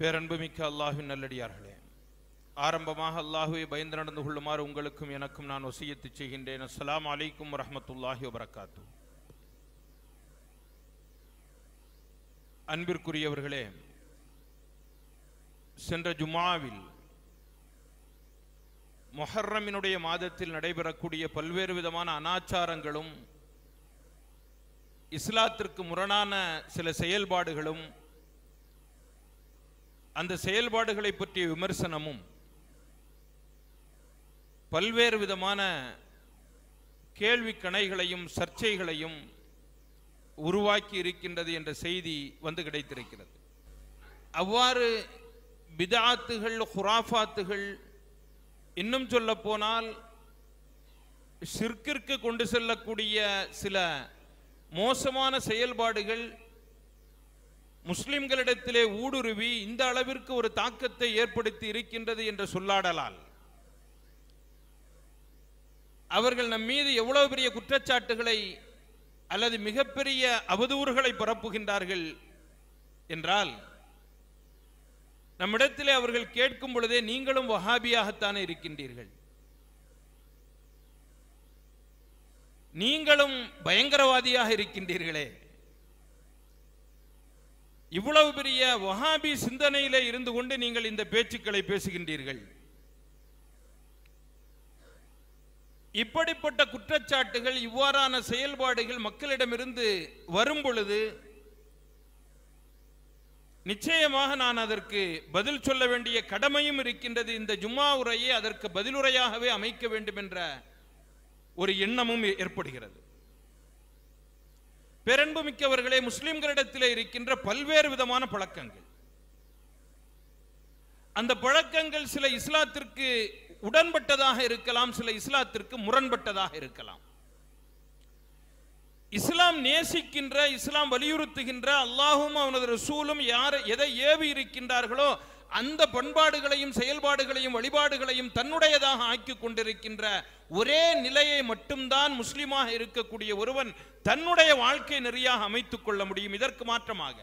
பேரன்புமிக்க அல்லாஹின் நல்லடியார்களே ஆரம்பமாக அல்லாஹுவை பயந்து நடந்து கொள்ளுமாறு உங்களுக்கும் எனக்கும் நான் ஒசியத்து செய்கின்றேன் அஸ்லாம் அலைக்கும் வரமத்துல்லாஹி வபரகாத்து அன்பிற்குரியவர்களே சென்ற ஜுமாவில் மொஹர்ரமினுடைய மாதத்தில் நடைபெறக்கூடிய பல்வேறு விதமான அனாச்சாரங்களும் இஸ்லாத்திற்கு முரணான சில செயல்பாடுகளும் அந்த செயல்பாடுகளை பற்றிய விமர்சனமும் பல்வேறு விதமான கேள்வி கணைகளையும் சர்ச்சைகளையும் உருவாக்கி இருக்கின்றது என்ற செய்தி வந்து கிடைத்திருக்கிறது அவ்வாறு பிதாத்துகள் ஹுராஃபாத்துகள் இன்னும் சொல்ல போனால் சிற்கிற்கு கொண்டு செல்லக்கூடிய சில மோசமான செயல்பாடுகள் முஸ்லிம்களிடத்திலே ஊடுருவி இந்த அளவிற்கு ஒரு தாக்கத்தை ஏற்படுத்தி இருக்கின்றது என்ற சொல்லாடலால் அவர்கள் நம் மீது எவ்வளவு பெரிய குற்றச்சாட்டுகளை அல்லது மிகப்பெரிய அவதூறுகளை பரப்புகின்றார்கள் என்றால் நம்மிடத்திலே அவர்கள் கேட்கும் பொழுதே நீங்களும் வஹாபியாகத்தானே இருக்கின்றீர்கள் நீங்களும் பயங்கரவாதியாக இருக்கின்றீர்களே இவ்வளவு பெரிய வஹாபி சிந்தனையில இருந்து கொண்டு நீங்கள் இந்த பேச்சுக்களை பேசுகின்றீர்கள் இப்படிப்பட்ட குற்றச்சாட்டுகள் இவ்வாறான செயல்பாடுகள் மக்களிடமிருந்து வரும் பொழுது நிச்சயமாக நான் அதற்கு பதில் சொல்ல வேண்டிய கடமையும் இருக்கின்றது இந்த ஜும்மா உரையை அதற்கு பதிலுரையாகவே அமைக்க வேண்டும் என்ற ஒரு எண்ணமும் ஏற்படுகிறது பெரன்பு மிக்கவர்களே முஸ்லிம்களிடத்தில் இருக்கின்ற பல்வேறு விதமான பழக்கங்கள் அந்த பழக்கங்கள் சில இஸ்லாத்திற்கு உடன்பட்டதாக இருக்கலாம் சில இஸ்லாத்திற்கு முரண்பட்டதாக இருக்கலாம் இஸ்லாம் நேசிக்கின்ற இஸ்லாம் வலியுறுத்துகின்ற அல்லாஹும் அவனது ரசூலும் யார் எதை ஏவி இருக்கின்றார்களோ அந்த பண்பாடுகளையும் செயல்பாடுகளையும் வழிபாடுகளையும் தன்னுடையதாக ஆக்கி கொண்டிருக்கின்ற ஒரே நிலையை மட்டும்தான் முஸ்லிமாக இருக்கக்கூடிய ஒருவன் தன்னுடைய வாழ்க்கை நெறியாக அமைத்துக் கொள்ள முடியும் இதற்கு மாற்றமாக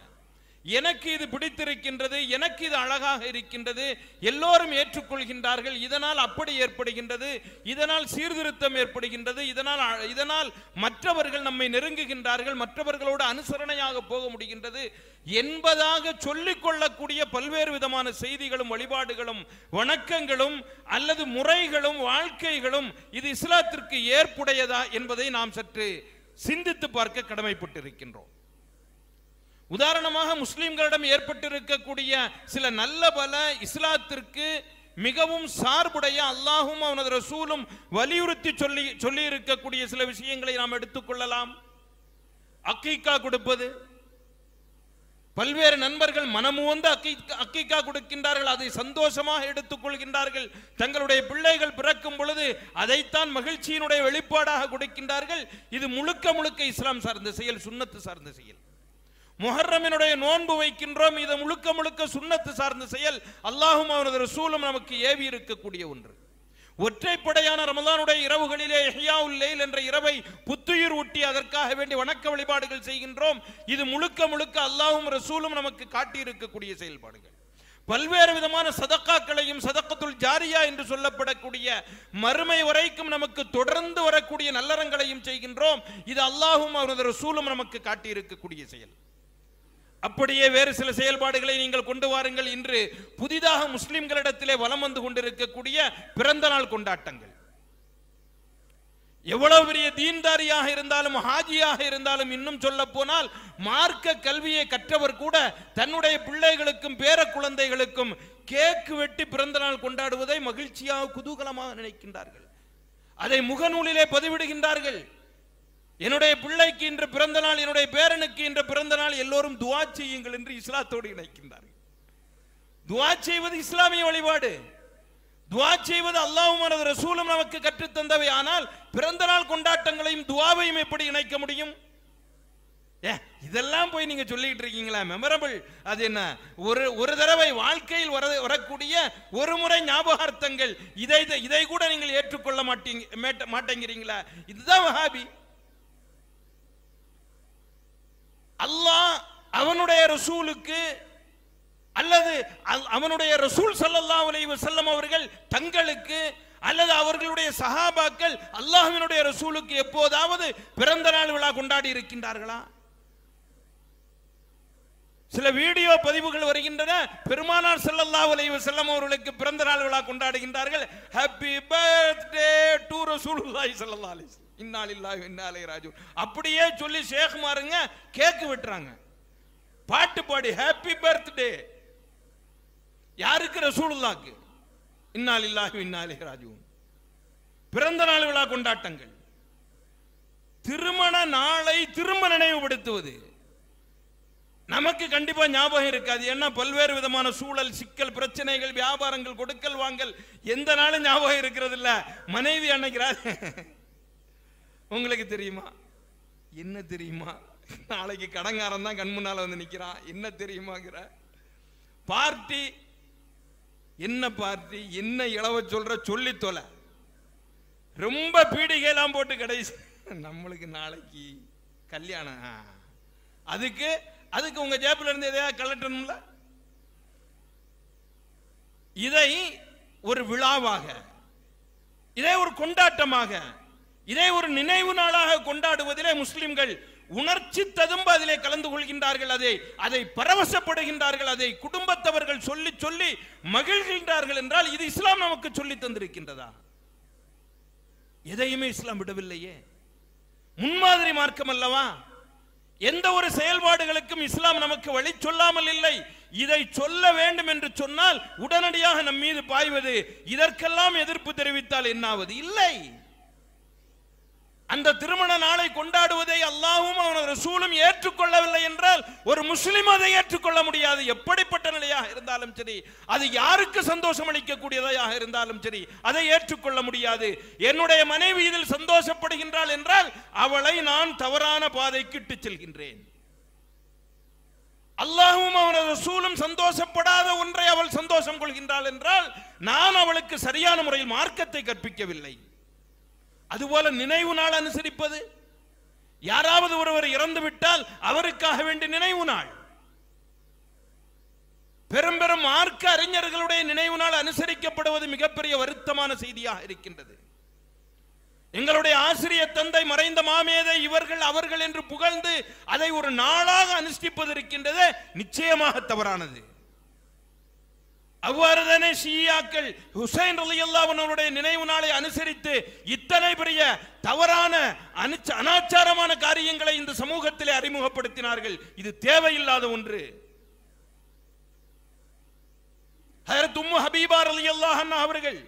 எனக்கு இது பிடித்திருக்கின்றது எனக்கு இது அழகாக இருக்கின்றது எல்லோரும் ஏற்றுக்கொள்கின்றார்கள் இதனால் அப்படி ஏற்படுகின்றது இதனால் சீர்திருத்தம் ஏற்படுகின்றது இதனால் இதனால் மற்றவர்கள் நம்மை நெருங்குகின்றார்கள் மற்றவர்களோடு அனுசரணையாக போக முடிகின்றது என்பதாக கொள்ளக்கூடிய பல்வேறு விதமான செய்திகளும் வழிபாடுகளும் வணக்கங்களும் அல்லது முறைகளும் வாழ்க்கைகளும் இது இஸ்லாத்திற்கு ஏற்புடையதா என்பதை நாம் சற்று சிந்தித்து பார்க்க கடமைப்பட்டிருக்கின்றோம் உதாரணமாக முஸ்லிம்களிடம் ஏற்பட்டிருக்கக்கூடிய சில நல்ல பல இஸ்லாத்திற்கு மிகவும் சார்புடைய அல்லாஹும் அவனது ரசூலும் வலியுறுத்தி சொல்லி சொல்லி இருக்கக்கூடிய சில விஷயங்களை நாம் எடுத்துக்கொள்ளலாம் அக்கீக்கா கொடுப்பது பல்வேறு நண்பர்கள் மனமுவந்து அக்கீக்கா கொடுக்கின்றார்கள் அதை சந்தோஷமாக எடுத்துக்கொள்கின்றார்கள் தங்களுடைய பிள்ளைகள் பிறக்கும் பொழுது அதைத்தான் மகிழ்ச்சியினுடைய வெளிப்பாடாக கொடுக்கின்றார்கள் இது முழுக்க முழுக்க இஸ்லாம் சார்ந்த செயல் சுண்ணத்து சார்ந்த செயல் முஹர்ரமினுடைய நோன்பு வைக்கின்றோம் இதை முழுக்க முழுக்க சுண்ணத்து சார்ந்த செயல் அல்லாஹும் அவனது ரசூலும் நமக்கு ஏவி இருக்கக்கூடிய ஒன்று ஒற்றைப்படையான ரமதானுடைய இரவுகளிலே எஹியாவுல் உள்ளேல் என்ற இரவை புத்துயிர் ஊட்டி அதற்காக வேண்டி வணக்க வழிபாடுகள் செய்கின்றோம் இது முழுக்க முழுக்க அல்லாஹும் ரசூலும் நமக்கு காட்டியிருக்கக்கூடிய செயல்பாடுகள் பல்வேறு விதமான சதக்காக்களையும் சதக்கத்துள் ஜாரியா என்று சொல்லப்படக்கூடிய மறுமை வரைக்கும் நமக்கு தொடர்ந்து வரக்கூடிய நல்லறங்களையும் செய்கின்றோம் இது அல்லாஹும் அவரது ரசூலும் நமக்கு காட்டியிருக்கக்கூடிய செயல் அப்படியே வேறு சில செயல்பாடுகளை நீங்கள் கொண்டு வாருங்கள் இன்று புதிதாக முஸ்லிம்களிடத்திலே வலம் வந்து கொண்டிருக்கக்கூடிய பிறந்த நாள் கொண்டாட்டங்கள் எவ்வளவு பெரிய தீன்தாரியாக இருந்தாலும் ஹாஜியாக இருந்தாலும் இன்னும் சொல்ல போனால் மார்க்க கல்வியை கற்றவர் கூட தன்னுடைய பிள்ளைகளுக்கும் பேர குழந்தைகளுக்கும் கேக்கு வெட்டி பிறந்த நாள் கொண்டாடுவதை மகிழ்ச்சியாக குதூகலமாக நினைக்கின்றார்கள் அதை முகநூலிலே பதிவிடுகின்றார்கள் என்னுடைய பிள்ளைக்கு இன்று பிறந்த நாள் என்னுடைய பேரனுக்கு இன்று பிறந்த நாள் எல்லோரும் துவா செய்யுங்கள் என்று இஸ்லாத்தோடு இணைக்கின்றார்கள் துவா செய்வது இஸ்லாமிய வழிபாடு துவா செய்வது அல்லாவும் அவரது ரசூலும் நமக்கு கற்றுத்தந்தவை ஆனால் பிறந்த நாள் கொண்டாட்டங்களையும் துவாவையும் எப்படி இணைக்க முடியும் ஏ இதெல்லாம் போய் நீங்க சொல்லிட்டு இருக்கீங்களா மெமரபிள் அது என்ன ஒரு ஒரு தடவை வாழ்க்கையில் வர வரக்கூடிய ஒரு முறை ஞாபகார்த்தங்கள் இதை இதை கூட நீங்கள் ஏற்றுக்கொள்ள மாட்டீங்க மாட்டேங்கிறீங்களா இதுதான் ஹாபி அல்லாஹ் அவனுடைய ரசூலுக்கு அல்லது அவனுடைய ரசூல் சல்லல்லா அலைவ செல்லம் அவர்கள் தங்களுக்கு அல்லது அவர்களுடைய சஹாபாக்கள் அல்லாஹினுடைய ரசூலுக்கு எப்போதாவது பிறந்த நாள் விழா கொண்டாடி இருக்கின்றார்களா சில வீடியோ பதிவுகள் வருகின்றன பெருமானார் செல்லல்லா உலைவு செல்லம் அவர்களுக்கு பிறந்த நாள் விழா கொண்டாடுகின்றார்கள் ஹாப்பி பர்த்டே டு ரசூலுல்லாஹி செல்லல்லா அலைஹி இன்னாலில்லா இன்னாலே ராஜு அப்படியே சொல்லி ஷேக் மாருங்க கேக்கு விட்டுறாங்க பாட்டு பாடி ஹாப்பி பர்த்டே யாருக்கு ரசூலுல்லாக்கு இன்னாலில்லாஹு இன்னாலே ராஜு பிறந்த நாள் விழா கொண்டாட்டங்கள் திருமண நாளை திரும்ப நினைவுபடுத்துவது நமக்கு கண்டிப்பா ஞாபகம் இருக்காது ஏன்னா பல்வேறு விதமான சூழல் சிக்கல் பிரச்சனைகள் வியாபாரங்கள் கொடுக்கல் வாங்கல் எந்த நாளும் ஞாபகம் இருக்கிறது இல்ல மனைவி அன்னைக்கு உங்களுக்கு தெரியுமா என்ன தெரியுமா நாளைக்கு கடங்காரன் தான் கண் முன்னால் வந்து நிற்கிறான் என்ன தெரியுமாங்கிற பார்ட்டி என்ன பார்ட்டி என்ன இளவ சொல்ற சொல்லி தொலை ரொம்ப பீடிகையெல்லாம் போட்டு கடைசி நம்மளுக்கு நாளைக்கு கல்யாணம் அதுக்கு அதுக்கு உங்க ஜேப்பில் இருந்து எதையாவது கலட்டணும்ல இதை ஒரு விழாவாக இதை ஒரு கொண்டாட்டமாக இதை ஒரு நினைவு நாளாக கொண்டாடுவதிலே முஸ்லிம்கள் உணர்ச்சி ததும்ப அதிலே கலந்து கொள்கின்றார்கள் அதை அதை பரவசப்படுகின்றார்கள் அதை குடும்பத்தவர்கள் சொல்லி சொல்லி மகிழ்கின்றார்கள் என்றால் இது இஸ்லாம் நமக்கு சொல்லி தந்திருக்கின்றதா எதையுமே இஸ்லாம் விடவில்லையே முன்மாதிரி மார்க்கம் அல்லவா எந்த ஒரு செயல்பாடுகளுக்கும் இஸ்லாம் நமக்கு வழி சொல்லாமல் இல்லை இதை சொல்ல வேண்டும் என்று சொன்னால் உடனடியாக நம் மீது பாய்வது இதற்கெல்லாம் எதிர்ப்பு தெரிவித்தால் என்னாவது இல்லை அந்த திருமண நாளை கொண்டாடுவதை அல்லாஹும் அவனது ரசூலும் ஏற்றுக்கொள்ளவில்லை என்றால் ஒரு முஸ்லிம் அதை ஏற்றுக்கொள்ள முடியாது எப்படிப்பட்ட நிலையாக இருந்தாலும் சரி அது யாருக்கு சந்தோஷம் அளிக்கக்கூடியதாக இருந்தாலும் சரி அதை ஏற்றுக்கொள்ள முடியாது என்னுடைய மனைவி இதில் சந்தோஷப்படுகின்றாள் என்றால் அவளை நான் தவறான பாதைக்கு இட்டு செல்கின்றேன் அல்லாஹும் அவனது ரசூலும் சந்தோஷப்படாத ஒன்றை அவள் சந்தோஷம் கொள்கின்றாள் என்றால் நான் அவளுக்கு சரியான முறையில் மார்க்கத்தை கற்பிக்கவில்லை அதுபோல நினைவு நாள் அனுசரிப்பது யாராவது ஒருவர் இறந்து விட்டால் அவருக்காக வேண்டிய நினைவு நாள் பெரும் பெரும் அறிஞர்களுடைய நினைவு நாள் அனுசரிக்கப்படுவது மிகப்பெரிய வருத்தமான செய்தியாக இருக்கின்றது எங்களுடைய ஆசிரியர் தந்தை மறைந்த மாமேதை இவர்கள் அவர்கள் என்று புகழ்ந்து அதை ஒரு நாளாக அனுஷ்டிப்பது இருக்கின்றது நிச்சயமாக தவறானது அவ்வாறு தானே ஷியாக்கள் ஹுசைன் அலி அவனுடைய நினைவு நாளை அனுசரித்து இத்தனை பெரிய தவறான அனாச்சாரமான காரியங்களை இந்த சமூகத்திலே அறிமுகப்படுத்தினார்கள் இது தேவையில்லாத ஒன்று ஹயரத் உம்மு ஹபீபார் அலி அண்ணா அவர்கள்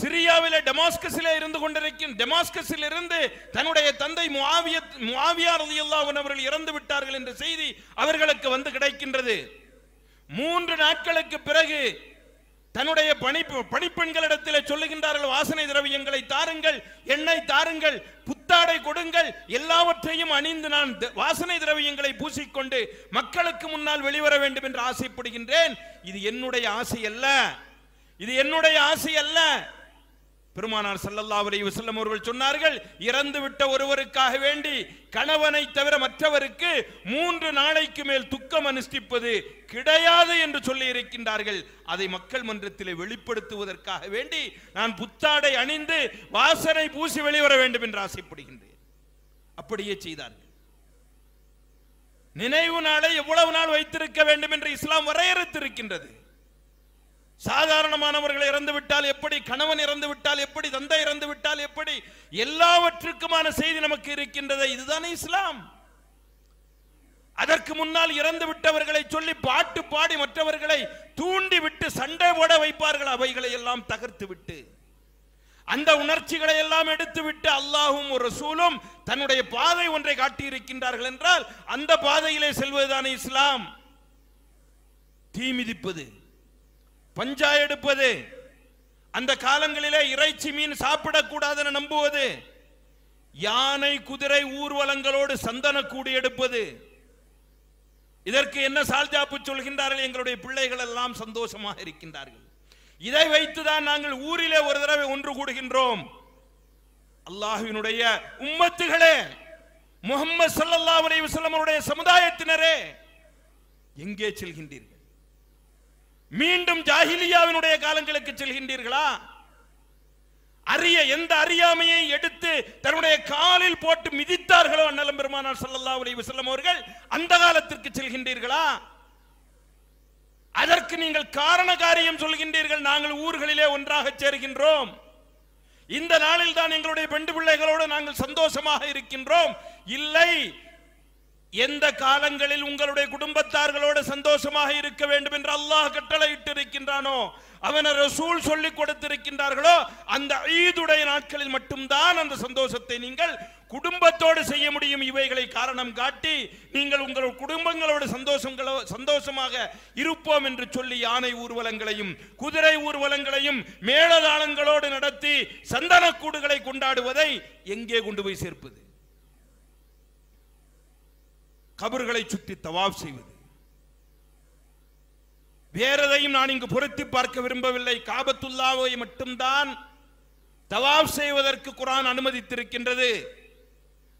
சிரியாவில டெமாஸ்கஸில் இருந்து கொண்டிருக்கும் டெமாஸ்கஸில் இருந்து தன்னுடைய தந்தை முவாவியார் அலி அல்லாஹன் அவர்கள் இறந்து விட்டார்கள் என்ற செய்தி அவர்களுக்கு வந்து கிடைக்கின்றது மூன்று நாட்களுக்கு பிறகு தன்னுடைய பணி பணிப்பெண்களிடத்தில் சொல்லுகின்றார்கள் வாசனை திரவியங்களை தாருங்கள் எண்ணெய் தாருங்கள் புத்தாடை கொடுங்கள் எல்லாவற்றையும் அணிந்து நான் வாசனை திரவியங்களை பூசிக்கொண்டு மக்களுக்கு முன்னால் வெளிவர வேண்டும் என்று ஆசைப்படுகின்றேன் இது என்னுடைய ஆசை அல்ல இது என்னுடைய ஆசை அல்ல பெருமானார் செல்லல்லா அவரை வஸல்லம் அவர்கள் சொன்னார்கள் இறந்து விட்ட ஒருவருக்காக வேண்டி கணவனை தவிர மற்றவருக்கு மூன்று நாளைக்கு மேல் துக்கம் அனுஷ்டிப்பது கிடையாது என்று சொல்லி இருக்கின்றார்கள் அதை மக்கள் மன்றத்திலே வெளிப்படுத்துவதற்காக வேண்டி நான் புத்தாடை அணிந்து வாசனை பூசி வெளிவர வேண்டும் என்று ஆசைப்படுகின்றேன் அப்படியே செய்தார்கள் நினைவு நாளை எவ்வளவு நாள் வைத்திருக்க வேண்டும் என்று இஸ்லாம் வரையறுத்திருக்கின்றது சாதாரணமானவர்கள் இறந்து விட்டால் எப்படி கணவன் இறந்து விட்டால் எப்படி தந்தை இறந்து விட்டால் எப்படி எல்லாவற்றுக்குமான செய்தி நமக்கு இருக்கின்றது இதுதானே இஸ்லாம் அதற்கு முன்னால் இறந்து விட்டவர்களை சொல்லி பாட்டு பாடி மற்றவர்களை தூண்டி விட்டு சண்டை போட வைப்பார்கள் அவைகளை எல்லாம் தகர்த்து விட்டு அந்த உணர்ச்சிகளை எல்லாம் எடுத்து விட்டு அல்லாஹும் ஒரு சூலும் தன்னுடைய பாதை ஒன்றை காட்டியிருக்கின்றார்கள் என்றால் அந்த பாதையிலே செல்வதுதானே இஸ்லாம் தீமிதிப்பது பஞ்சா எடுப்பது அந்த காலங்களிலே இறைச்சி மீன் சாப்பிடக்கூடாதுன்னு நம்புவது யானை குதிரை ஊர்வலங்களோடு சந்தனக்கூடு எடுப்பது இதற்கு என்ன சால்ஜாப்பு சொல்கின்றார்கள் எங்களுடைய பிள்ளைகள் எல்லாம் சந்தோஷமாக இருக்கின்றார்கள் இதை வைத்துதான் நாங்கள் ஊரிலே ஒரு தடவை ஒன்று கூடுகின்றோம் அல்லாஹுவினுடைய உம்மத்துகளே முகமது சல்லாஹ் அலி சமுதாயத்தினரே எங்கே செல்கின்றீர்கள் மீண்டும் ஜாகிலியாவினுடைய காலங்களுக்கு செல்கின்றீர்களா அறிய எந்த அறியாமையை எடுத்து தன்னுடைய காலில் போட்டு மிதித்தார்களோ அண்ணலம் பெருமானார் சல்லல்லா அலி வசல்லம் அவர்கள் அந்த காலத்திற்கு செல்கின்றீர்களா அதற்கு நீங்கள் காரண காரியம் சொல்கின்றீர்கள் நாங்கள் ஊர்களிலே ஒன்றாக சேர்கின்றோம் இந்த நாளில் தான் எங்களுடைய பெண்டு பிள்ளைகளோடு நாங்கள் சந்தோஷமாக இருக்கின்றோம் இல்லை எந்த காலங்களில் உங்களுடைய குடும்பத்தார்களோடு சந்தோஷமாக இருக்க வேண்டும் என்று அல்லாஹ் இட்டு இருக்கின்றானோ அவன ரசூல் சொல்லிக் கொடுத்திருக்கின்றார்களோ அந்த ஈதுடைய நாட்களில் மட்டும்தான் அந்த சந்தோஷத்தை நீங்கள் குடும்பத்தோடு செய்ய முடியும் இவைகளை காரணம் காட்டி நீங்கள் உங்கள் குடும்பங்களோடு சந்தோஷங்களோ சந்தோஷமாக இருப்போம் என்று சொல்லி யானை ஊர்வலங்களையும் குதிரை ஊர்வலங்களையும் மேளதாளங்களோடு நடத்தி சந்தனக்கூடுகளை கொண்டாடுவதை எங்கே கொண்டு போய் சேர்ப்பது கபர்களை சுற்றி தவாப் செய்வது வேறதையும் நான் இங்கு பொருத்தி பார்க்க விரும்பவில்லை காபத்துல்லாவை மட்டும்தான் தவாப் செய்வதற்கு குரான் அனுமதித்திருக்கின்றது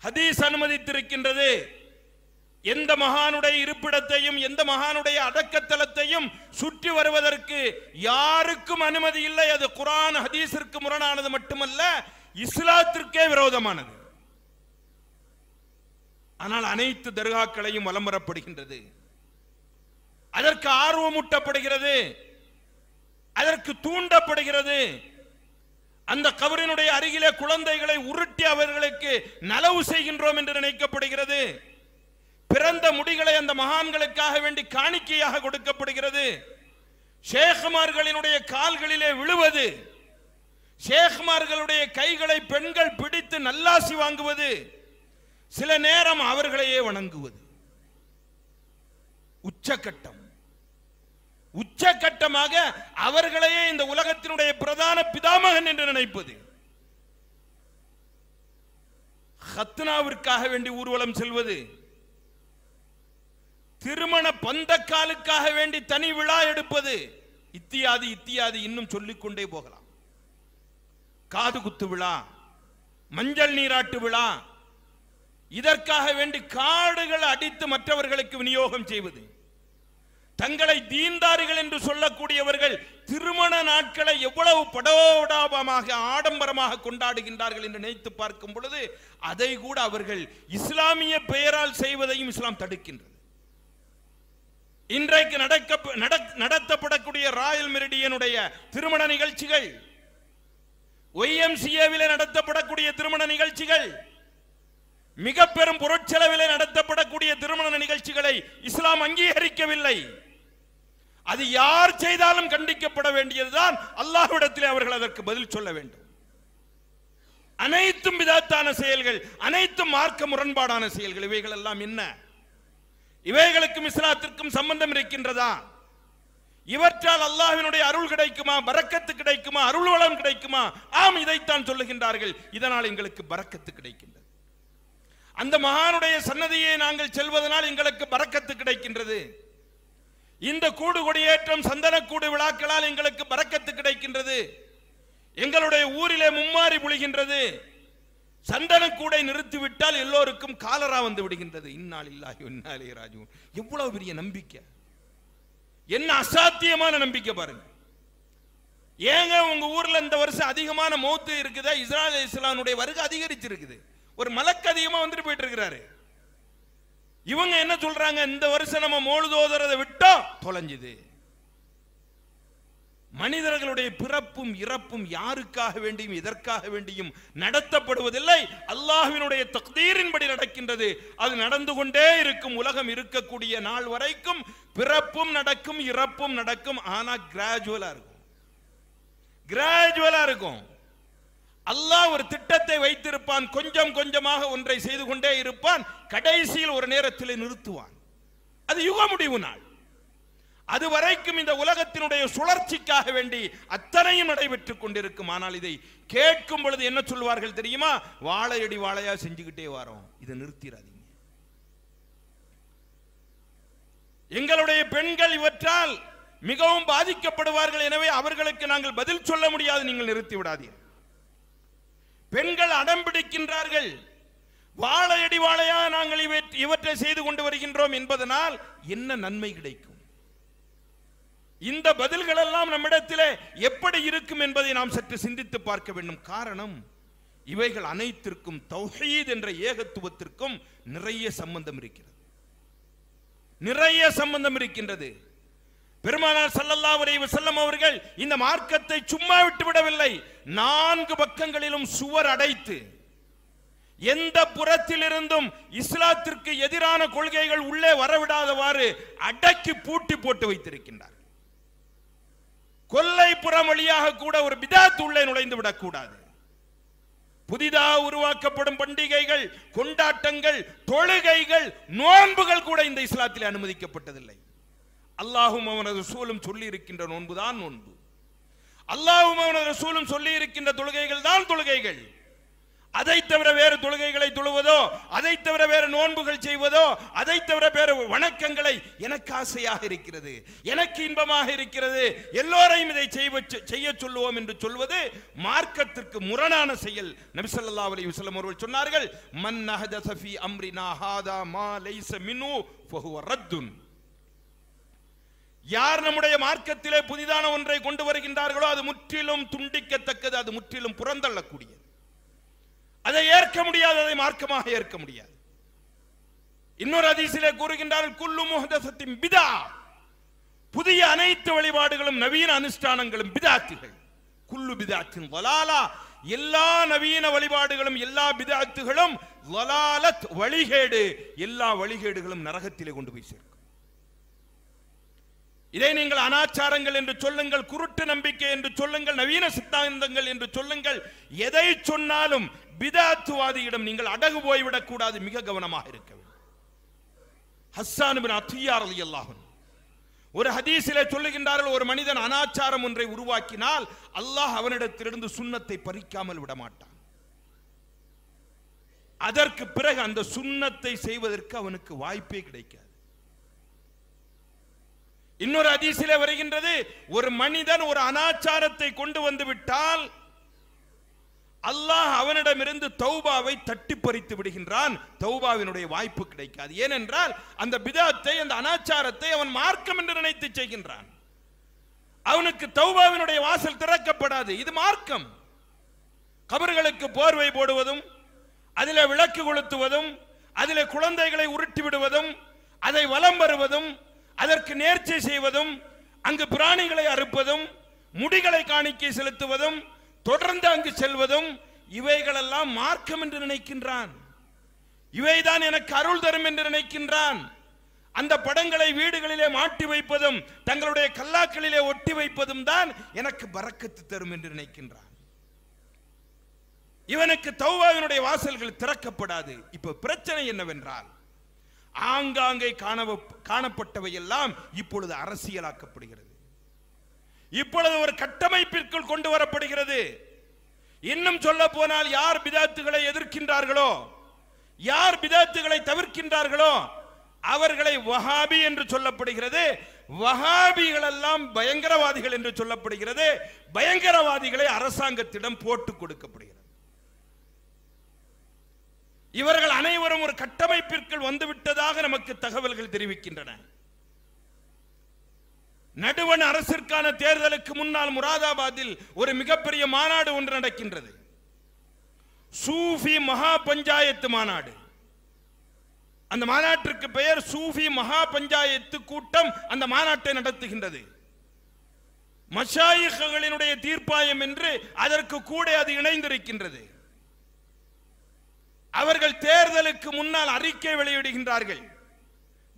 ஹதீஸ் அனுமதித்திருக்கின்றது எந்த மகானுடைய இருப்பிடத்தையும் எந்த மகானுடைய அடக்கத்தலத்தையும் சுற்றி வருவதற்கு யாருக்கும் அனுமதி இல்லை அது குரான் ஹதீஸிற்கு முரணானது மட்டுமல்ல இஸ்லாத்திற்கே விரோதமானது ஆனால் அனைத்து தர்காக்களையும் வலம் வரப்படுகின்றது அதற்கு ஆர்வமூட்டப்படுகிறது அதற்கு தூண்டப்படுகிறது அந்த கவரினுடைய அருகிலே குழந்தைகளை உருட்டி அவர்களுக்கு நலவு செய்கின்றோம் என்று நினைக்கப்படுகிறது பிறந்த முடிகளை அந்த மகான்களுக்காக வேண்டி காணிக்கையாக கொடுக்கப்படுகிறது ஷேகுமார்களினுடைய கால்களிலே விழுவது ஷேகுமார்களுடைய கைகளை பெண்கள் பிடித்து நல்லாசி வாங்குவது சில நேரம் அவர்களையே வணங்குவது உச்சக்கட்டம் உச்சக்கட்டமாக அவர்களையே இந்த உலகத்தினுடைய பிரதான பிதாமகன் என்று நினைப்பது ஹத்னாவிற்காக வேண்டி ஊர்வலம் செல்வது திருமண பந்தக்காலுக்காக வேண்டி தனி விழா எடுப்பது இத்தியாதி இத்தியாதி இன்னும் சொல்லிக்கொண்டே போகலாம் காது குத்து விழா மஞ்சள் நீராட்டு விழா இதற்காக வேண்டி காடுகள் அடித்து மற்றவர்களுக்கு விநியோகம் செய்வது தங்களை தீந்தார்கள் என்று சொல்லக்கூடியவர்கள் திருமண நாட்களை எவ்வளவு படோடாபமாக ஆடம்பரமாக கொண்டாடுகின்றார்கள் என்று நினைத்து பார்க்கும் பொழுது அதை கூட அவர்கள் இஸ்லாமிய பெயரால் செய்வதையும் இஸ்லாம் தடுக்கின்றது இன்றைக்கு நடக்க நடத்தப்படக்கூடிய ராயல் மெரிடியனுடைய திருமண நிகழ்ச்சிகள் சிஏவில் நடத்தப்படக்கூடிய திருமண நிகழ்ச்சிகள் மிக பெரும் பொருட்செலவிலே நடத்தப்படக்கூடிய திருமண நிகழ்ச்சிகளை இஸ்லாம் அங்கீகரிக்கவில்லை அது யார் செய்தாலும் கண்டிக்கப்பட வேண்டியதுதான் அல்லாஹ்விடத்தில் அவர்கள் அதற்கு பதில் சொல்ல வேண்டும் அனைத்தும் விதத்தான செயல்கள் அனைத்தும் மார்க்க முரண்பாடான செயல்கள் இவைகள் எல்லாம் என்ன இவைகளுக்கும் இஸ்லாத்திற்கும் சம்பந்தம் இருக்கின்றதா இவற்றால் அல்லாஹினுடைய அருள் கிடைக்குமா பறக்கத்து கிடைக்குமா அருள் வளம் கிடைக்குமா ஆம் இதைத்தான் சொல்லுகின்றார்கள் இதனால் எங்களுக்கு பறக்கத்து கிடைக்கின்றது அந்த மகானுடைய சன்னதியை நாங்கள் செல்வதனால் எங்களுக்கு பறக்கத்து கிடைக்கின்றது இந்த கூடு கொடியேற்றம் சந்தனக்கூடு விழாக்களால் எங்களுக்கு பறக்கத்து கிடைக்கின்றது எங்களுடைய ஊரிலே மும்மாறி புழிகின்றது சந்தனக்கூடை நிறுத்திவிட்டால் எல்லோருக்கும் காலரா வந்து விடுகின்றது இந்நாள் இல்லாஹி இன்னாலே ராஜு எவ்வளவு பெரிய நம்பிக்கை என்ன அசாத்தியமான நம்பிக்கை பாருங்க ஏங்க உங்க ஊர்ல இந்த வருஷம் அதிகமான மௌத்து இருக்குதா இஸ்ராயல் இஸ்லாமுடைய வருகை அதிகரிச்சிருக்குது ஒரு மலக்கு அதிகமாக வந்துட்டு போயிட்டு இருக்கிறாரு இவங்க என்ன சொல்றாங்க இந்த வருஷம் நம்ம மோழுதோதரதை விட்டோம் தொலைஞ்சுது மனிதர்களுடைய பிறப்பும் இறப்பும் யாருக்காக வேண்டியும் எதற்காக வேண்டியும் நடத்தப்படுவதில்லை அல்லாஹுவினுடைய தக்தீரின்படி நடக்கின்றது அது நடந்து கொண்டே இருக்கும் உலகம் இருக்கக்கூடிய நாள் வரைக்கும் பிறப்பும் நடக்கும் இறப்பும் நடக்கும் ஆனா கிராஜுவலா இருக்கும் கிராஜுவலா இருக்கும் அல்லாஹ் ஒரு திட்டத்தை வைத்திருப்பான் கொஞ்சம் கொஞ்சமாக ஒன்றை செய்து கொண்டே இருப்பான் கடைசியில் ஒரு நேரத்தில் நிறுத்துவான் அது யுக முடிவு நாள் அது வரைக்கும் இந்த உலகத்தினுடைய சுழற்சிக்காக வேண்டி அத்தனையும் நடைபெற்றுக் கொண்டிருக்கும் ஆனால் இதை கேட்கும் பொழுது என்ன சொல்வார்கள் தெரியுமா வாழையடி வாழையா செஞ்சுக்கிட்டே வரோம் இதை நிறுத்திடாதீங்க எங்களுடைய பெண்கள் இவற்றால் மிகவும் பாதிக்கப்படுவார்கள் எனவே அவர்களுக்கு நாங்கள் பதில் சொல்ல முடியாது நீங்கள் நிறுத்தி விடாதீர்கள் பெண்கள் அடம்பிடிக்கின்றார்கள் வாழையடி வாழையா நாங்கள் இவற்றை செய்து கொண்டு வருகின்றோம் என்பதனால் என்ன நன்மை கிடைக்கும் இந்த பதில்கள் எல்லாம் நம்மிடத்தில் எப்படி இருக்கும் என்பதை நாம் சற்று சிந்தித்து பார்க்க வேண்டும் காரணம் இவைகள் அனைத்திற்கும் தௌஹீத் என்ற ஏகத்துவத்திற்கும் நிறைய சம்பந்தம் இருக்கிறது நிறைய சம்பந்தம் இருக்கின்றது பெருமானார் சல்லல்லா உரைவு செல்லம் அவர்கள் இந்த மார்க்கத்தை சும்மா விட்டுவிடவில்லை நான்கு பக்கங்களிலும் சுவர் அடைத்து எந்த புறத்திலிருந்தும் இஸ்லாத்திற்கு எதிரான கொள்கைகள் உள்ளே வரவிடாதவாறு அடக்கி பூட்டி போட்டு வைத்திருக்கின்றார் கொல்லை புறம் வழியாக கூட ஒரு பிதாத் உள்ளே நுழைந்து விடக்கூடாது புதிதாக உருவாக்கப்படும் பண்டிகைகள் கொண்டாட்டங்கள் தொழுகைகள் நோன்புகள் கூட இந்த இஸ்லாத்தில் அனுமதிக்கப்பட்டதில்லை அல்லாஹும் அவனது சூலும் சொல்லி இருக்கின்ற நோன்பு தான் நோன்பு அல்லாஹும் அவனது சூலும் சொல்லி இருக்கின்ற தொழுகைகள் தான் தொழுகைகள் அதை தவிர வேறு தொழுகைகளை தொழுவதோ அதை தவிர வேறு நோன்புகள் செய்வதோ அதை தவிர வேறு வணக்கங்களை எனக்கு ஆசையாக இருக்கிறது எனக்கு இன்பமாக இருக்கிறது எல்லோரையும் இதை செய்ய சொல்லுவோம் என்று சொல்வது மார்க்கத்திற்கு முரணான செயல் நபிசல்லா அலி வசலம் அவர்கள் சொன்னார்கள் மன் நஹதசஃபி அம்ரினா ஹாதா மா லைச மினு ரத்துன் யார் நம்முடைய மார்க்கத்திலே புதிதான ஒன்றை கொண்டு வருகின்றார்களோ அது முற்றிலும் துண்டிக்கத்தக்கது அது முற்றிலும் புறந்தள்ளக்கூடியது அதை ஏற்க முடியாது அதை மார்க்கமாக ஏற்க முடியாது இன்னொரு அதிசிலே கூறுகின்றார்கள் குல்லு முகதசத்தின் பிதா புதிய அனைத்து வழிபாடுகளும் நவீன அனுஷ்டானங்களும் பிதாத்துகள் குல்லு பிதாத்தின் வலாலா எல்லா நவீன வழிபாடுகளும் எல்லா பிதாத்துகளும் வலாலத் வழிகேடு எல்லா வழிகேடுகளும் நரகத்திலே கொண்டு போய் சேர்க்கும் இதை நீங்கள் அனாச்சாரங்கள் என்று சொல்லுங்கள் குருட்டு நம்பிக்கை என்று சொல்லுங்கள் நவீன சித்தாந்தங்கள் என்று சொல்லுங்கள் எதை சொன்னாலும் பிதாத்துவாதியிடம் நீங்கள் அடகு போய்விடக் கூடாது மிக கவனமாக இருக்க வேண்டும் ஒரு ஹதீஸிலே சொல்லுகின்றார்கள் ஒரு மனிதன் அனாச்சாரம் ஒன்றை உருவாக்கினால் அல்லாஹ் அவனிடத்திலிருந்து சுண்ணத்தை பறிக்காமல் விடமாட்டான் அதற்கு பிறகு அந்த சுண்ணத்தை செய்வதற்கு அவனுக்கு வாய்ப்பே கிடைக்காது இன்னொரு அதிசயில வருகின்றது ஒரு மனிதன் ஒரு அனாச்சாரத்தை கொண்டு வந்து விட்டால் அல்லாஹ் அவனிடமிருந்து தௌபாவை தட்டி பறித்து விடுகின்றான் தௌபாவினுடைய வாய்ப்பு கிடைக்காது ஏனென்றால் அந்த பிதாத்தை அந்த அனாச்சாரத்தை அவன் மார்க்கம் என்று நினைத்து செய்கின்றான் அவனுக்கு தௌபாவினுடைய வாசல் திறக்கப்படாது இது மார்க்கம் கபர்களுக்கு போர்வை போடுவதும் அதில் விளக்கு கொளுத்துவதும் அதில் குழந்தைகளை உருட்டி விடுவதும் அதை வலம் வருவதும் அதற்கு நேர்ச்சி செய்வதும் அங்கு பிராணிகளை அறுப்பதும் முடிகளை காணிக்கை செலுத்துவதும் தொடர்ந்து அங்கு செல்வதும் இவைகளெல்லாம் மார்க்கம் என்று நினைக்கின்றான் இவைதான் எனக்கு அருள் தரும் என்று நினைக்கின்றான் அந்த படங்களை வீடுகளிலே மாட்டி வைப்பதும் தங்களுடைய கல்லாக்களிலே ஒட்டி வைப்பதும் தான் எனக்கு பறக்கத்து தரும் என்று நினைக்கின்றான் இவனுக்கு தௌவாவினுடைய வாசல்கள் திறக்கப்படாது இப்ப பிரச்சனை என்னவென்றால் ஆங்காங்கே காணப்பட்டவை காணப்பட்டவையெல்லாம் இப்பொழுது அரசியலாக்கப்படுகிறது இப்பொழுது ஒரு கட்டமைப்பிற்குள் கொண்டு வரப்படுகிறது இன்னும் சொல்ல போனால் யார் பிதாத்துகளை எதிர்க்கின்றார்களோ யார் பிதாத்துகளை தவிர்க்கின்றார்களோ அவர்களை வஹாபி என்று சொல்லப்படுகிறது வஹாபிகள் எல்லாம் பயங்கரவாதிகள் என்று சொல்லப்படுகிறது பயங்கரவாதிகளை அரசாங்கத்திடம் போட்டு கொடுக்கப்படுகிறது இவர்கள் அனைவரும் ஒரு கட்டமைப்பிற்குள் வந்துவிட்டதாக நமக்கு தகவல்கள் தெரிவிக்கின்றன நடுவண் அரசிற்கான தேர்தலுக்கு முன்னால் முராதாபாத்தில் ஒரு மிகப்பெரிய மாநாடு ஒன்று நடக்கின்றது சூஃபி மகா பஞ்சாயத்து மாநாடு அந்த மாநாட்டிற்கு பெயர் சூஃபி மகா பஞ்சாயத்து கூட்டம் அந்த மாநாட்டை நடத்துகின்றது மசாயிகளினுடைய தீர்ப்பாயம் என்று அதற்கு கூட அது இணைந்திருக்கின்றது அவர்கள் தேர்தலுக்கு முன்னால் அறிக்கை வெளியிடுகின்றார்கள்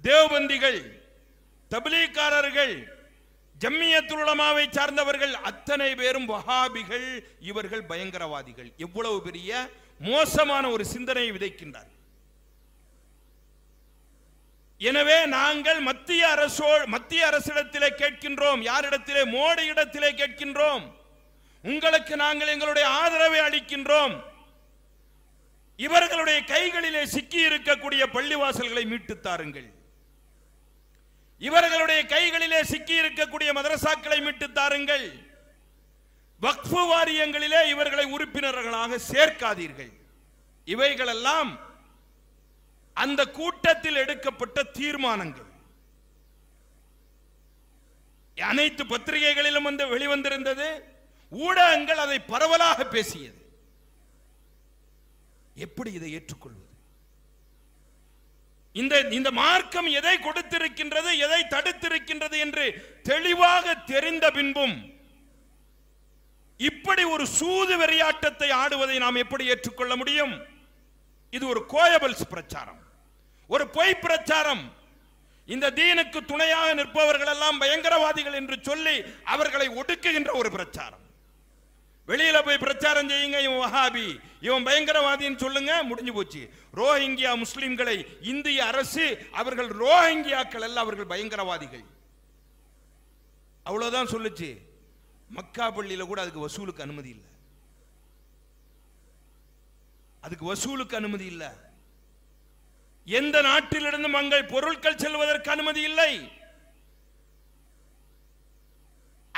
தேவபந்திகள் தபிலீக்காரர்கள் ஜம்மியத்துலமாவை சார்ந்தவர்கள் அத்தனை பேரும் வஹாபிகள் இவர்கள் பயங்கரவாதிகள் எவ்வளவு பெரிய மோசமான ஒரு சிந்தனையை விதைக்கின்றார் எனவே நாங்கள் மத்திய அரசோ மத்திய அரசிடத்திலே கேட்கின்றோம் யாரிடத்திலே மோடி இடத்திலே கேட்கின்றோம் உங்களுக்கு நாங்கள் எங்களுடைய ஆதரவை அளிக்கின்றோம் இவர்களுடைய கைகளிலே சிக்கி இருக்கக்கூடிய பள்ளிவாசல்களை மீட்டு தாருங்கள் இவர்களுடைய கைகளிலே சிக்கி இருக்கக்கூடிய மதரசாக்களை மீட்டு தாருங்கள் வக்ஃபு வாரியங்களிலே இவர்களை உறுப்பினர்களாக சேர்க்காதீர்கள் இவைகளெல்லாம் அந்த கூட்டத்தில் எடுக்கப்பட்ட தீர்மானங்கள் அனைத்து பத்திரிகைகளிலும் வந்து வெளிவந்திருந்தது ஊடகங்கள் அதை பரவலாக பேசியது எப்படி இதை ஏற்றுக்கொள்வது இந்த இந்த மார்க்கம் எதை கொடுத்திருக்கின்றது எதை தடுத்திருக்கின்றது என்று தெளிவாக தெரிந்த பின்பும் இப்படி ஒரு சூது வெறியாட்டத்தை ஆடுவதை நாம் எப்படி ஏற்றுக்கொள்ள முடியும் இது ஒரு கோயபல்ஸ் பிரச்சாரம் ஒரு பொய் பிரச்சாரம் இந்த தீனுக்கு துணையாக நிற்பவர்கள் எல்லாம் பயங்கரவாதிகள் என்று சொல்லி அவர்களை ஒடுக்குகின்ற ஒரு பிரச்சாரம் வெளியில போய் பிரச்சாரம் செய்யுங்க இவன் வஹாபி இவன் பயங்கரவாதின்னு சொல்லுங்க முடிஞ்சு போச்சு ரோஹிங்கியா முஸ்லிம்களை இந்திய அரசு அவர்கள் ரோஹிங்கியாக்கள் அல்ல அவர்கள் பயங்கரவாதிகள் அவ்வளவுதான் சொல்லுச்சு மக்கா பள்ளியில கூட அதுக்கு வசூலுக்கு அனுமதி இல்லை அதுக்கு வசூலுக்கு அனுமதி இல்லை எந்த நாட்டிலிருந்து மங்கள் பொருட்கள் செல்வதற்கு அனுமதி இல்லை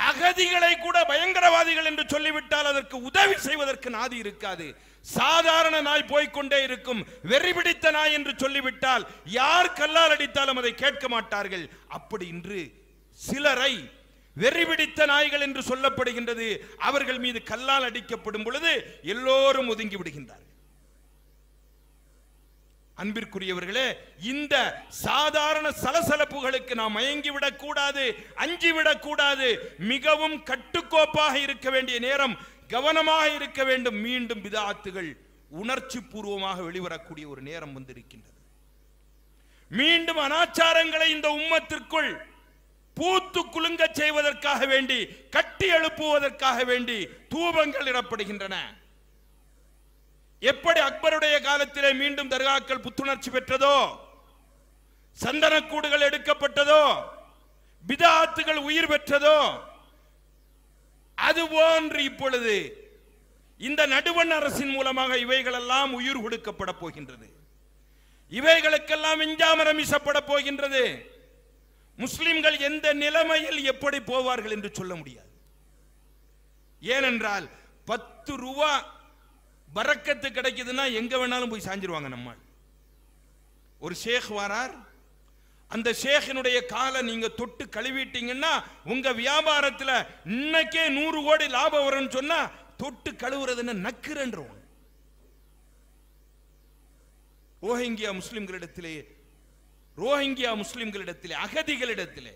அகதிகளை கூட பயங்கரவாதிகள் என்று சொல்லிவிட்டால் அதற்கு உதவி செய்வதற்கு நாதி இருக்காது சாதாரண நாய் போய்கொண்டே இருக்கும் வெறி பிடித்த நாய் என்று சொல்லிவிட்டால் யார் கல்லால் அடித்தாலும் அதை கேட்க மாட்டார்கள் அப்படி இன்று சிலரை வெறி பிடித்த நாய்கள் என்று சொல்லப்படுகின்றது அவர்கள் மீது கல்லால் அடிக்கப்படும் பொழுது எல்லோரும் ஒதுங்கி விடுகின்றார்கள் அன்பிற்குரியவர்களே இந்த சாதாரண சலசலப்புகளுக்கு நாம் மயங்கி விடக்கூடாது அஞ்சி விடக்கூடாது மிகவும் கட்டுக்கோப்பாக இருக்க வேண்டிய நேரம் கவனமாக இருக்க வேண்டும் மீண்டும் விதாத்துகள் உணர்ச்சி பூர்வமாக வெளிவரக்கூடிய ஒரு நேரம் வந்திருக்கின்றது மீண்டும் அனாச்சாரங்களை இந்த உம்மத்திற்குள் பூத்து குலுங்க செய்வதற்காக வேண்டி கட்டி எழுப்புவதற்காக வேண்டி தூபங்கள் இடப்படுகின்றன எப்படி அக்பருடைய காலத்திலே மீண்டும் தர்காக்கள் புத்துணர்ச்சி பெற்றதோ சந்தனக்கூடுகள் எடுக்கப்பட்டதோ பிதாத்துகள் உயிர் பெற்றதோ அது போன்று இப்பொழுது இந்த நடுவண் அரசின் மூலமாக இவைகளெல்லாம் உயிர் கொடுக்கப்பட போகின்றது இவைகளுக்கெல்லாம் விஞ்ஞாமரம் வீசப்பட போகின்றது முஸ்லிம்கள் எந்த நிலைமையில் எப்படி போவார்கள் என்று சொல்ல முடியாது ஏனென்றால் பத்து ரூபா பறக்கத்து கிடைக்குதுன்னா எங்க வேணாலும் போய் சாஞ்சிருவாங்க நம்ம ஒரு ஷேக் வாரார் அந்த ஷேகனுடைய காலை நீங்க தொட்டு கழுவிட்டீங்கன்னா உங்க வியாபாரத்துல இன்னைக்கே நூறு கோடி லாபம் வரும்னு சொன்னா தொட்டு கழுவுறதுன்னு நக்குறன்றோம் ரோஹிங்கியா முஸ்லிம்களிடத்திலே ரோஹிங்கியா முஸ்லிம்களிடத்திலே அகதிகளிடத்திலே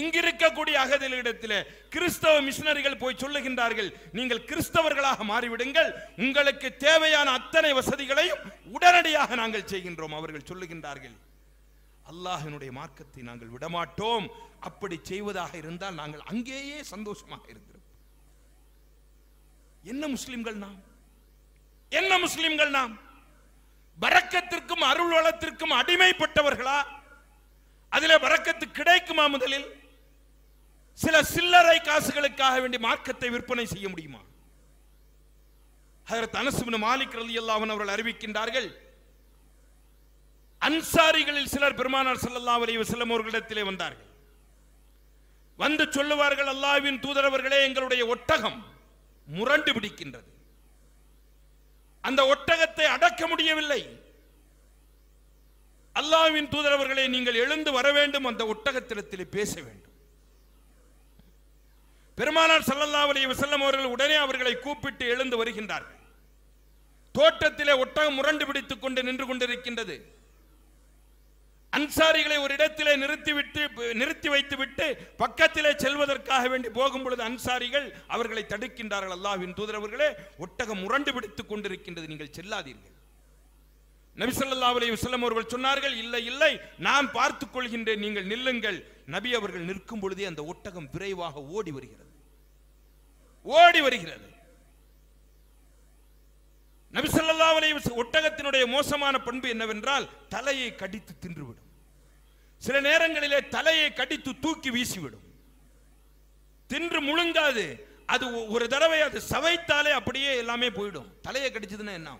இங்கிருக்கக்கூடிய அகதிகளிடத்தில் கிறிஸ்தவ மிஷினரிகள் போய் சொல்லுகின்றார்கள் நீங்கள் கிறிஸ்தவர்களாக மாறிவிடுங்கள் உங்களுக்கு தேவையான அத்தனை வசதிகளையும் உடனடியாக நாங்கள் செய்கின்றோம் அவர்கள் சொல்லுகின்றார்கள் அல்லாஹினுடைய மார்க்கத்தை நாங்கள் விடமாட்டோம் அப்படி செய்வதாக இருந்தால் நாங்கள் அங்கேயே சந்தோஷமாக இருக்கிறோம் என்ன முஸ்லிம்கள் நாம் என்ன முஸ்லிம்கள் நாம் பறக்கத்திற்கும் அருள் வளத்திற்கும் அடிமைப்பட்டவர்களா அதில் கிடைக்குமா முதலில் சில சில்லறை காசுகளுக்காக வேண்டி மார்க்கத்தை விற்பனை செய்ய முடியுமா அதற்கு மாலிக் ரலி அல்லாவன் அவர்கள் அறிவிக்கின்றார்கள் அன்சாரிகளில் சிலர் பெருமானார் சல்லல்லா அலைய செல்லம் அவர்களிடத்திலே வந்தார்கள் வந்து சொல்லுவார்கள் அல்லாவின் தூதரவர்களே எங்களுடைய ஒட்டகம் முரண்டு பிடிக்கின்றது அந்த ஒட்டகத்தை அடக்க முடியவில்லை அல்லாவின் தூதரவர்களை நீங்கள் எழுந்து வர வேண்டும் அந்த ஒட்டகத்திலே பேச வேண்டும் பெருமானார் சல்லல்லா அலி வசல்லம் அவர்கள் உடனே அவர்களை கூப்பிட்டு எழுந்து வருகின்றார்கள் தோட்டத்திலே ஒட்டகம் முரண்டு பிடித்துக் கொண்டு நின்று கொண்டிருக்கின்றது அன்சாரிகளை ஒரு இடத்திலே நிறுத்திவிட்டு நிறுத்தி வைத்துவிட்டு பக்கத்திலே செல்வதற்காக வேண்டி போகும் பொழுது அன்சாரிகள் அவர்களை தடுக்கின்றார்கள் அல்லாவின் தூதரவர்களே ஒட்டகம் முரண்டு பிடித்துக் கொண்டிருக்கின்றது நீங்கள் செல்லாதீர்கள் நபிசல்லா அலி வல்லம் அவர்கள் சொன்னார்கள் இல்லை இல்லை நான் பார்த்து கொள்கின்றேன் நீங்கள் நில்லுங்கள் நபி அவர்கள் நிற்கும் பொழுதே அந்த ஒட்டகம் விரைவாக ஓடி வருகிறது ஓடி வருகிறது நபிசல்லா அலி ஒட்டகத்தினுடைய மோசமான பண்பு என்னவென்றால் தலையை கடித்து தின்றுவிடும் சில நேரங்களிலே தலையை கடித்து தூக்கி வீசிவிடும் தின்று முழுங்காது அது ஒரு தடவை அது சவைத்தாலே அப்படியே எல்லாமே போயிடும் தலையை கடிச்சதுன்னா என்ன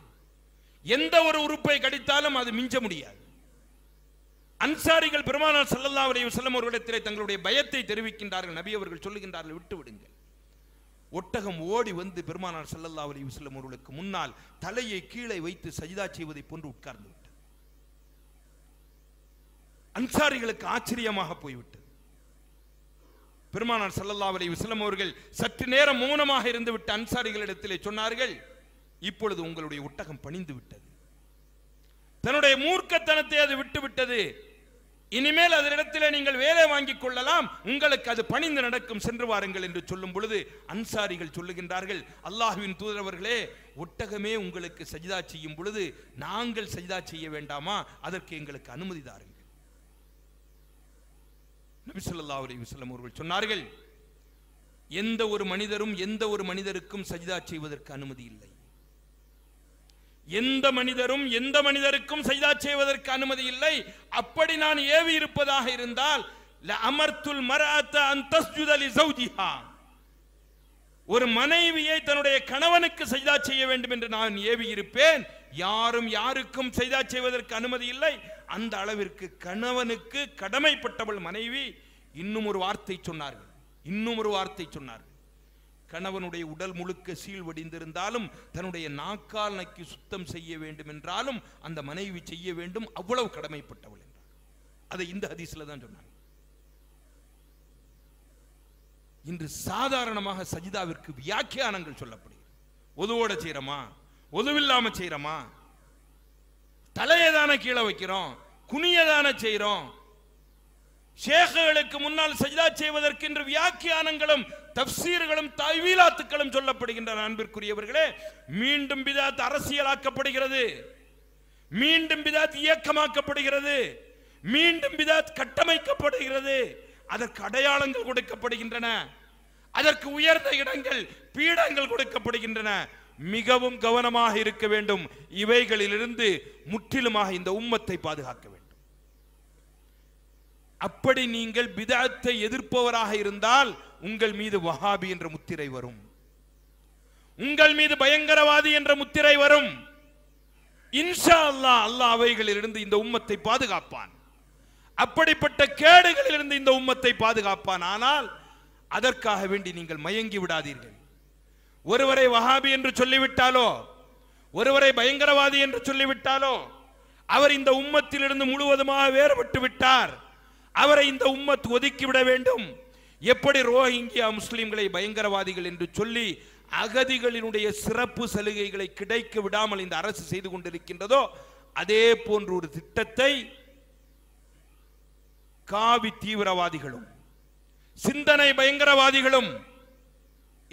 எந்த ஒரு உறுப்பை கடித்தாலும் அது மிஞ்ச முடியாது அன்சாரிகள் பெருமானார் சல்லல்லா அலைய செல்லம் ஒருவிடத்திலே தங்களுடைய பயத்தை தெரிவிக்கின்றார்கள் நபி அவர்கள் சொல்லுகின்றார்கள் விட்டு விடுங்கள் ஒட்டகம் ஓடி வந்து பெருமானார் சல்லல்லா அலைய செல்லம் அவர்களுக்கு முன்னால் தலையை கீழே வைத்து சஜிதா செய்வதை போன்று உட்கார்ந்து விட்டது அன்சாரிகளுக்கு ஆச்சரியமாக போய்விட்டது பெருமானார் சல்லல்லா அலைய செல்லம் அவர்கள் சற்று நேரம் மௌனமாக இருந்துவிட்டு அன்சாரிகளிடத்திலே சொன்னார்கள் இப்பொழுது உங்களுடைய ஒட்டகம் பணிந்து விட்டது தன்னுடைய மூர்க்கத்தனத்தை அது விட்டு விட்டது இனிமேல் அதனிடத்தில் நீங்கள் வேலை வாங்கிக் கொள்ளலாம் உங்களுக்கு அது பணிந்து நடக்கும் சென்று வாருங்கள் என்று சொல்லும் பொழுது அன்சாரிகள் சொல்லுகின்றார்கள் அல்லாஹுவின் தூதரவர்களே ஒட்டகமே உங்களுக்கு சஜிதா செய்யும் பொழுது நாங்கள் சஜிதா செய்ய வேண்டாமா அதற்கு எங்களுக்கு அனுமதி தாருங்கள் நபிசல்லா அலி வல்லம் அவர்கள் சொன்னார்கள் எந்த ஒரு மனிதரும் எந்த ஒரு மனிதருக்கும் சஜிதா செய்வதற்கு அனுமதி இல்லை எந்த மனிதரும் எந்த மனிதருக்கும் சைதா செய்வதற்கு அனுமதி இல்லை அப்படி நான் ஏவி இருப்பதாக இருந்தால் அமர்த்துல் ஒரு மனைவியை தன்னுடைய கணவனுக்கு செய்தா செய்ய வேண்டும் என்று நான் ஏவி இருப்பேன் யாரும் யாருக்கும் செய்தா செய்வதற்கு அனுமதி இல்லை அந்த அளவிற்கு கணவனுக்கு கடமைப்பட்டவள் மனைவி இன்னும் ஒரு வார்த்தை சொன்னார்கள் இன்னும் ஒரு வார்த்தை சொன்னார்கள் கணவனுடைய உடல் முழுக்க சீழ் வடிந்திருந்தாலும் தன்னுடைய நாக்கால் நக்கி சுத்தம் செய்ய வேண்டும் என்றாலும் அந்த மனைவி செய்ய வேண்டும் அவ்வளவு கடமைப்பட்டவள் என்றார் அதை இந்த ஹதீஸ்ல தான் சொன்னாங்க இன்று சாதாரணமாக சஜிதாவிற்கு வியாக்கியானங்கள் சொல்லப்படுகிறது உதவோட செய்யறோமா உதவில்லாம செய்யறோமா தலையை தானே கீழே வைக்கிறோம் குனியதான செய்யறோம் சேகர்களுக்கு முன்னால் சஜிதா செய்வதற்கென்று வியாக்கியானங்களும் தப்சீர்களும் தவிலாத்துக்களும் சொல்லப்படுகின்றன அன்பிற்குரியவர்களே மீண்டும் பிதாத் அரசியலாக்கப்படுகிறது மீண்டும் பிதாத் இயக்கமாக்கப்படுகிறது மீண்டும் பிதாத் கட்டமைக்கப்படுகிறது அதற்கு அடையாளங்கள் கொடுக்கப்படுகின்றன அதற்கு உயர்ந்த இடங்கள் பீடங்கள் கொடுக்கப்படுகின்றன மிகவும் கவனமாக இருக்க வேண்டும் இவைகளிலிருந்து முற்றிலுமாக இந்த உம்மத்தை பாதுகாக்க வேண்டும் அப்படி நீங்கள் பிதாத்தை எதிர்ப்பவராக இருந்தால் உங்கள் மீது வஹாபி என்ற முத்திரை வரும் உங்கள் மீது பயங்கரவாதி என்ற முத்திரை வரும் இன்ஷா அல்லா அல்லாஹ் அவைகளிலிருந்து இந்த உம்மத்தை பாதுகாப்பான் அப்படிப்பட்ட கேடுகளிலிருந்து இந்த உம்மத்தை பாதுகாப்பான் ஆனால் அதற்காக வேண்டி நீங்கள் மயங்கி விடாதீர்கள் ஒருவரை வஹாபி என்று சொல்லிவிட்டாலோ ஒருவரை பயங்கரவாதி என்று சொல்லிவிட்டாலோ அவர் இந்த உம்மத்திலிருந்து முழுவதுமாக வேறுபட்டு விட்டார் அவரை இந்த உம்மத் ஒதுக்கிவிட வேண்டும் எப்படி ரோஹிங்கியா முஸ்லிம்களை பயங்கரவாதிகள் என்று சொல்லி அகதிகளினுடைய சிறப்பு சலுகைகளை கிடைக்க விடாமல் இந்த அரசு செய்து கொண்டிருக்கின்றதோ அதே போன்ற ஒரு திட்டத்தை காவி தீவிரவாதிகளும் சிந்தனை பயங்கரவாதிகளும்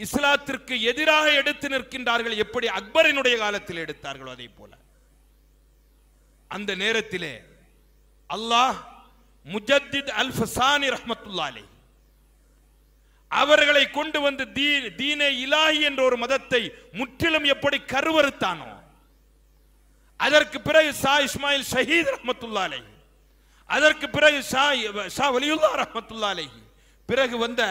இஸ்லாத்திற்கு எதிராக எடுத்து நிற்கின்றார்கள் எப்படி அக்பரினுடைய காலத்தில் எடுத்தார்களோ அதே போல அந்த நேரத்திலே அல்லாஹ் முஜத்தித் அல் ஃபசானி ரஹமத்துல்லாலே அவர்களை கொண்டு வந்து தீ தீனே இலாஹி என்ற ஒரு மதத்தை முற்றிலும் எப்படி கருவறுத்தானோ அதற்கு பிறகு சா இஸ்மாயில் ஷஹீத் ரஹமத்துல்லாலை அதற்கு பிறகு ஷா ஷா வலியுல்லா ரஹமத்துல்லாலை பிறகு வந்த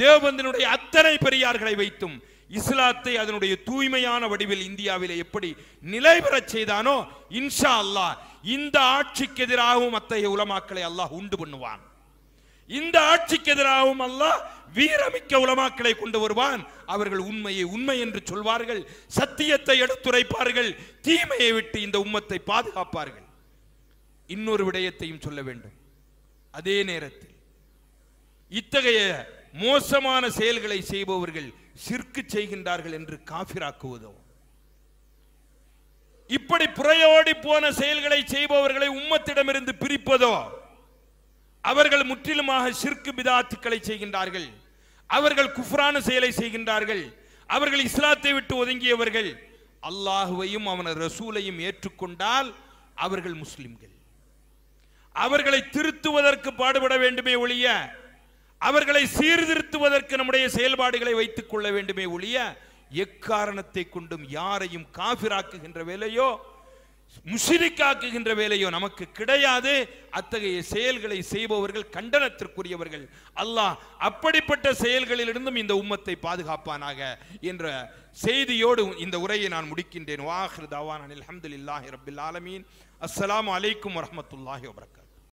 தேவபந்தினுடைய அத்தனை பெரியார்களை வைத்தும் இஸ்லாத்தை அதனுடைய தூய்மையான வடிவில் இந்தியாவில் எப்படி நிலை பெறச் செய்தானோ இன்ஷா அல்லாஹ் இந்த ஆட்சிக்கு எதிராகவும் அத்தகைய உலமாக்களை அல்லாஹ் உண்டு பண்ணுவான் இந்த ஆட்சிக்கு எதிராகவும் அல்லாஹ் வீரமிக்க உலமாக்களை கொண்டு வருவான் அவர்கள் உண்மையை உண்மை என்று சொல்வார்கள் சத்தியத்தை எடுத்துரைப்பார்கள் தீமையை விட்டு இந்த உம்மத்தை பாதுகாப்பார்கள் இன்னொரு விடயத்தையும் சொல்ல வேண்டும் அதே நேரத்தில் இத்தகைய மோசமான செயல்களை செய்பவர்கள் சிற்கு செய்கின்றார்கள் என்று காபிராக்குவதோ இப்படி புறையோடி போன செயல்களை செய்பவர்களை உம்மத்திடமிருந்து பிரிப்பதோ அவர்கள் முற்றிலுமாக சிற்கு பிதாத்துக்களை செய்கின்றார்கள் அவர்கள் குஃப்ரான செயலை செய்கின்றார்கள் அவர்கள் இஸ்லாத்தை விட்டு ஒதுங்கியவர்கள் அல்லாஹுவையும் அவனது ரசூலையும் ஏற்றுக்கொண்டால் அவர்கள் முஸ்லிம்கள் அவர்களை திருத்துவதற்கு பாடுபட வேண்டுமே ஒழிய அவர்களை சீர்திருத்துவதற்கு நம்முடைய செயல்பாடுகளை வைத்துக் கொள்ள வேண்டுமே ஒழிய எக்காரணத்தை கொண்டும் யாரையும் காபிராக்குகின்ற வேலையோ முஷிரிக்காக்குகின்ற வேலையோ நமக்கு கிடையாது அத்தகைய செயல்களை செய்பவர்கள் கண்டனத்திற்குரியவர்கள் அல்லாஹ் அப்படிப்பட்ட செயல்களிலிருந்தும் இந்த உம்மத்தை பாதுகாப்பானாக என்ற செய்தியோடு இந்த உரையை நான் முடிக்கின்றேன் வாஹிர் தவான் அலமதுல்லாஹி ரபில் ஆலமீன் அஸ்லாம் அலைக்கும் வரமத்துல்லாஹி வபர்கா